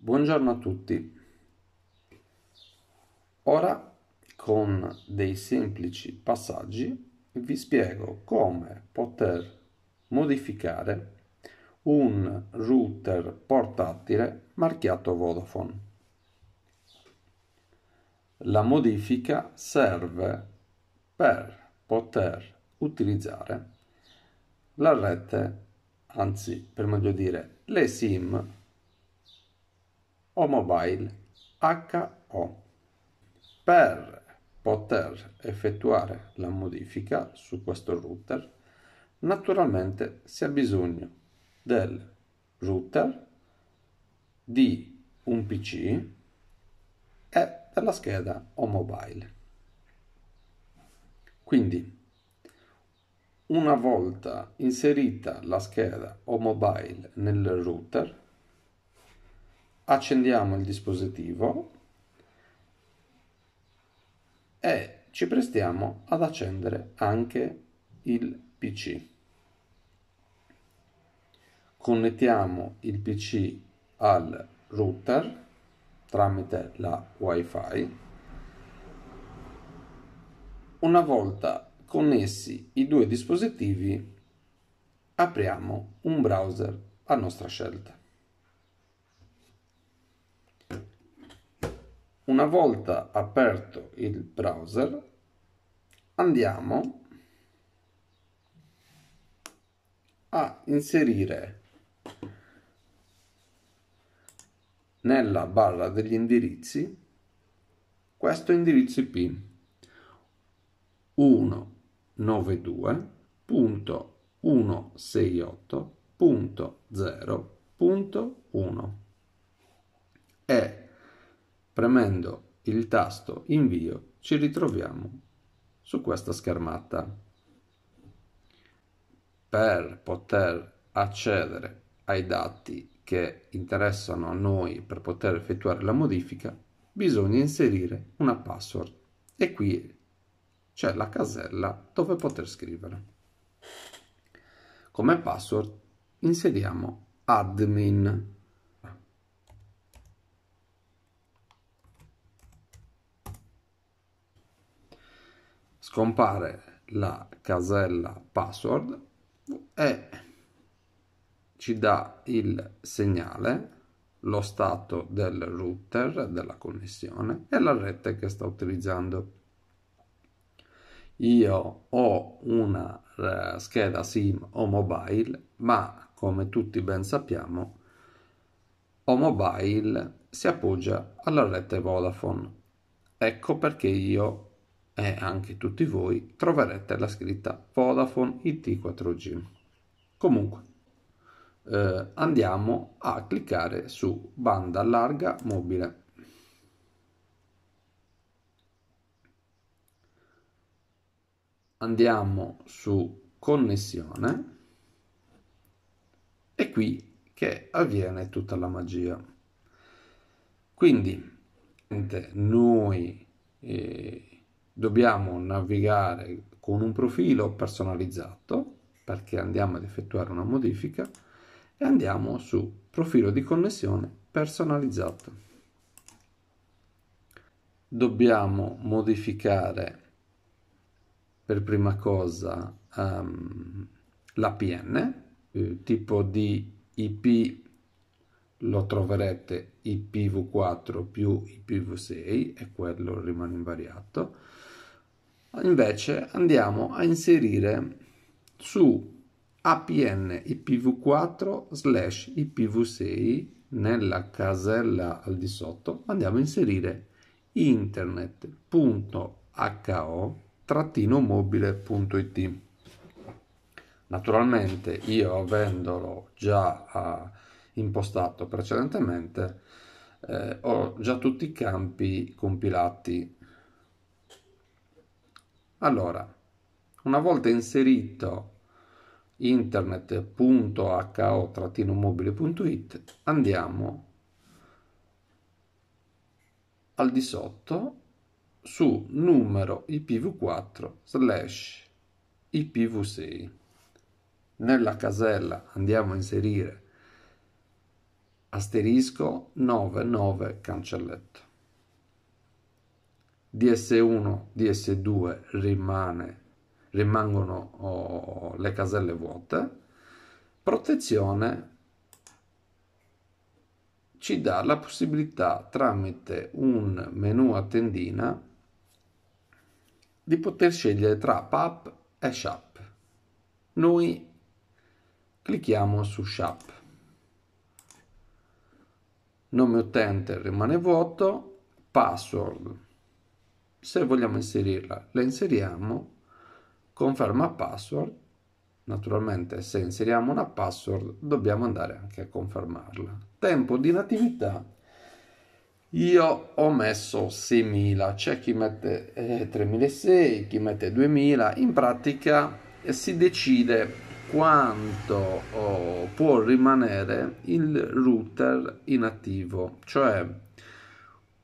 Buongiorno a tutti. Ora con dei semplici passaggi vi spiego come poter modificare un router portatile marchiato Vodafone. La modifica serve per poter utilizzare la rete, anzi per meglio dire le SIM o mobile HO. Per poter effettuare la modifica su questo router, naturalmente si ha bisogno del router, di un PC e della scheda o mobile. Quindi, una volta inserita la scheda o mobile nel router, accendiamo il dispositivo e ci prestiamo ad accendere anche il PC. Connettiamo il PC al router tramite la wifi. Una volta connessi i due dispositivi apriamo un browser a nostra scelta. Una volta aperto il browser, andiamo a inserire nella barra degli indirizzi questo indirizzo IP 192.168.0.1 e Premendo il tasto invio ci ritroviamo su questa schermata. Per poter accedere ai dati che interessano a noi per poter effettuare la modifica bisogna inserire una password e qui c'è la casella dove poter scrivere. Come password inseriamo admin scompare la casella password e ci dà il segnale lo stato del router della connessione e la rete che sta utilizzando io ho una eh, scheda sim o mobile ma come tutti ben sappiamo o mobile si appoggia alla rete Vodafone ecco perché io e anche tutti voi troverete la scritta Vodafone IT 4G. Comunque, eh, andiamo a cliccare su banda larga mobile. Andiamo su connessione e qui che avviene tutta la magia. Quindi noi eh, dobbiamo navigare con un profilo personalizzato perché andiamo ad effettuare una modifica e andiamo su profilo di connessione personalizzato dobbiamo modificare per prima cosa um, ehm, l'APN, eh, tipo di IP lo troverete IPv4 più IPv6 e quello rimane invariato invece andiamo a inserire su apn ipv4 slash ipv6 nella casella al di sotto andiamo a inserire internet.ho mobile.it naturalmente io avendolo già uh, impostato precedentemente eh, ho già tutti i campi compilati allora, una volta inserito internet.ho-mobile.it andiamo al di sotto su numero ipv4 slash ipv6 nella casella andiamo a inserire asterisco 99 cancelletto DS1, DS2 rimane, rimangono oh, le caselle vuote, protezione ci dà la possibilità tramite un menu a tendina di poter scegliere tra PAP e SHAP. Noi clicchiamo su SHAP. Nome utente rimane vuoto, password se vogliamo inserirla la inseriamo conferma password naturalmente se inseriamo una password dobbiamo andare anche a confermarla tempo di natività io ho messo 6000 c'è chi mette eh, 3600 chi mette 2000 in pratica eh, si decide quanto oh, può rimanere il router inattivo cioè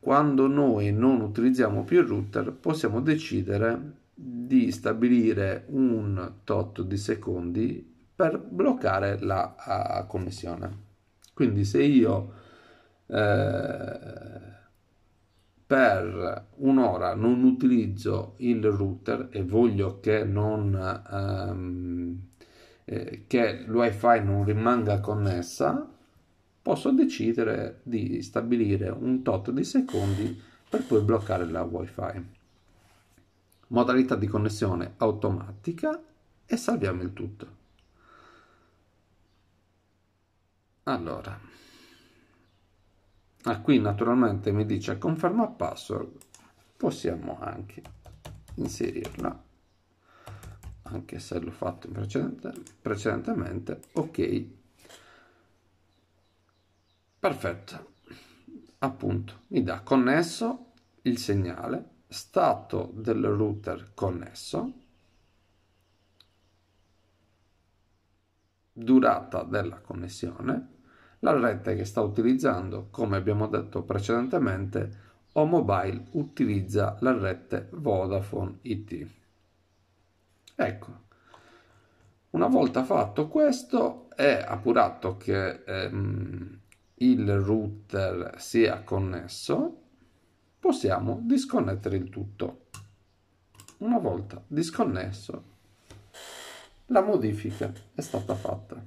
quando noi non utilizziamo più il router possiamo decidere di stabilire un tot di secondi per bloccare la uh, connessione quindi se io eh, per un'ora non utilizzo il router e voglio che, non, ehm, eh, che il wifi non rimanga connessa posso decidere di stabilire un tot di secondi per poi bloccare la wifi. Modalità di connessione automatica e salviamo il tutto. Allora, ah, qui naturalmente mi dice conferma password, possiamo anche inserirla, anche se l'ho fatto precedentemente, ok, Perfetto. Appunto, mi dà connesso il segnale, stato del router connesso, durata della connessione, la rete che sta utilizzando, come abbiamo detto precedentemente, o mobile utilizza la rete Vodafone IT. Ecco, una volta fatto questo è appurato che ehm, il router sia connesso, possiamo disconnettere il tutto. Una volta disconnesso, la modifica è stata fatta.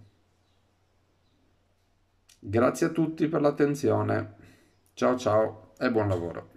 Grazie a tutti per l'attenzione. Ciao ciao e buon lavoro.